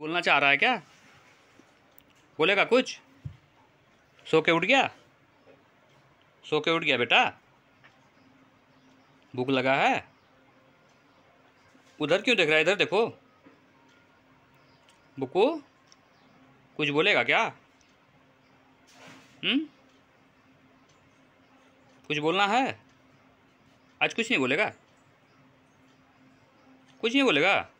बोलना चाह रहा है क्या बोलेगा कुछ सो के उठ गया सो के उठ गया बेटा भूख लगा है उधर क्यों देख रहा है इधर देखो बुकू कुछ बोलेगा क्या हम्म कुछ बोलना है आज कुछ नहीं बोलेगा कुछ नहीं बोलेगा